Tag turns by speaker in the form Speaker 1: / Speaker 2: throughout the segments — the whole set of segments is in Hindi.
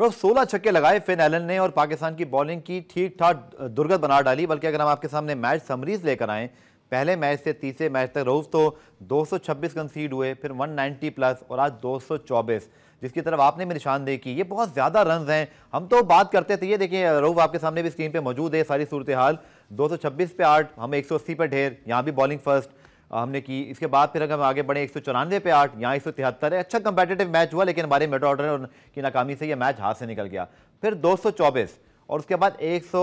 Speaker 1: सोलह छक्के लगाए फिन एलन ने और पाकिस्तान की बॉलिंग की ठीक ठाक दुर्गत बना डाली बल्कि अगर हम आपके सामने मैच समरीज लेकर आएँ पहले मैच से तीसरे मैच तक रोज तो 226 कंसीड हुए फिर 190 प्लस और आज 224 जिसकी तरफ आपने भी निशानदेही देखी ये बहुत ज़्यादा रन हैं हम तो बात करते थे ये देखिए रोव आपके सामने भी स्क्रीन पे मौजूद है सारी सूरत हाल दो पे आठ हम 180 पे ढेर यहाँ भी बॉलिंग फर्स्ट हमने की इसके बाद फिर अगर हम आगे बढ़े एक सौ चौरानवे पे आठ यहाँ एक सौ तिहत्तर है अच्छा कंपेटेटिव मैच हुआ लेकिन हमारे मेडो ऑर्डर की नाकामी से यह मैच हाथ से निकल गया फिर दो सौ चौबीस और उसके बाद एक सौ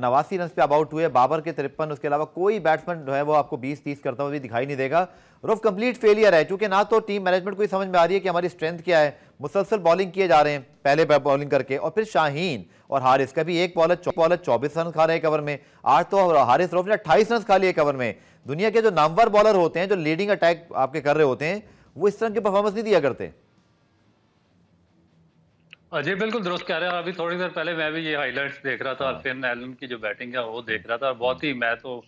Speaker 1: नवासी रन पे अबाउट हुए बाबर के तिरपन उसके अलावा कोई बैट्समैन जो है वो आपको बीस तीस करता हुआ भी दिखाई नहीं देगा रफ कंप्लीट फेलियर है क्योंकि ना तो टीम मैनेजमेंट को ही समझ में आ रही है कि हमारी स्ट्रेंथ क्या है मुसलसल बॉलिंग किए जा रहे हैं पहले बॉलिंग करके और फिर शाहीन और हारिस का भी एक बॉलर बॉलर चौबीस रन खा रहे हैं कवर में आज तो हारिस रोफ ने अट्ठाईस रन खा लिए कवर में दुनिया के जो नामवर बॉलर होते हैं जो लीडिंग अटैक आपके कर रहे होते हैं वो इस तरह की परफॉर्मेंस नहीं दिया करते
Speaker 2: अजय बिल्कुल दुरुस्त कह रहे हैं अभी थोड़ी देर पहले मैं भी ये हाइलाइट्स देख रहा था फिन एलन की जो बैटिंग है वो देख रहा था और बहुत ही मैं तो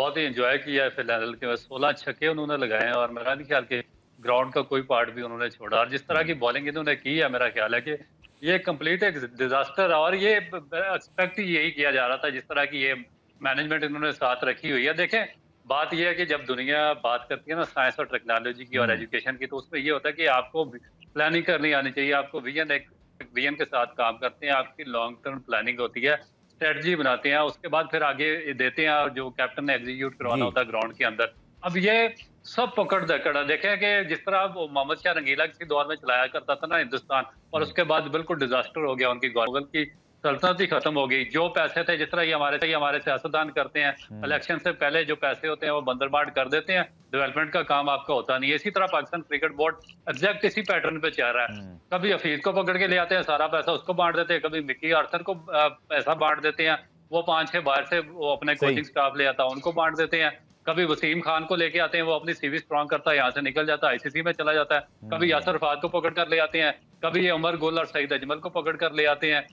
Speaker 2: बहुत ही एंजॉय किया है फिन एलन के सोलह छक्के उन्होंने लगाए हैं और मेरा नहीं ख्याल के ग्राउंड का कोई पार्ट भी उन्होंने छोड़ा और जिस तरह की बॉलिंग इन्होंने की है मेरा ख्याल है कि ये कंप्लीट एक डिजास्टर और ये एक्सपेक्ट यही किया जा रहा था जिस तरह की ये मैनेजमेंट इन्होंने साथ रखी हुई है देखें बात यह है कि जब दुनिया बात करती है ना साइंस और टेक्नोलॉजी की और एजुकेशन हम्म। की तो उसमें ये होता है कि आपको प्लानिंग करनी आनी चाहिए आपको विजन एक विजन के साथ काम करते हैं आपकी लॉन्ग टर्म प्लानिंग होती है स्ट्रेटजी बनाते हैं उसके बाद फिर आगे देते हैं जो कैप्टन ने एग्जीक्यूट करवाना होता है ग्राउंड के अंदर अब ये सब पकड़ दकड़ा देखें कि जिस तरह मोहम्मद शाह रंगीला किसी दौर में चलाया करता था ना हिंदुस्तान और उसके बाद बिल्कुल डिजास्टर हो गया उनकी गवर्नमेंट की सल्तनत ही खत्म हो गई जो पैसे थे जिस तरह ये हमारे से हमारे सियासतदान करते हैं इलेक्शन हम्म। से पहले जो पैसे होते हैं वो बंदर बांट कर देते हैं डेवलपमेंट का काम आपका होता नहीं है इसी तरह पाकिस्तान क्रिकेट बोर्ड एग्जैक्ट इसी पैटर्न पे चल रहा है हम्म। कभी अफीज को पकड़ के ले आते हैं सारा पैसा उसको बांट देते हैं कभी मिकी आर्थर को पैसा बांट देते हैं वो पांच छह बाहर से वो अपने कोचिंग स्टाफ ले आता है उनको बांट देते हैं कभी वसीम खान को लेके आते हैं वो अपनी सीवी स्ट्रांग करता है यहाँ से निकल जाता है आईसीसी में चला जाता है कभी हम्म। यासर फात को पकड़ कर ले आते हैं कभी ये उमर गुल और सईद अजमल को पकड़ कर ले आते हैं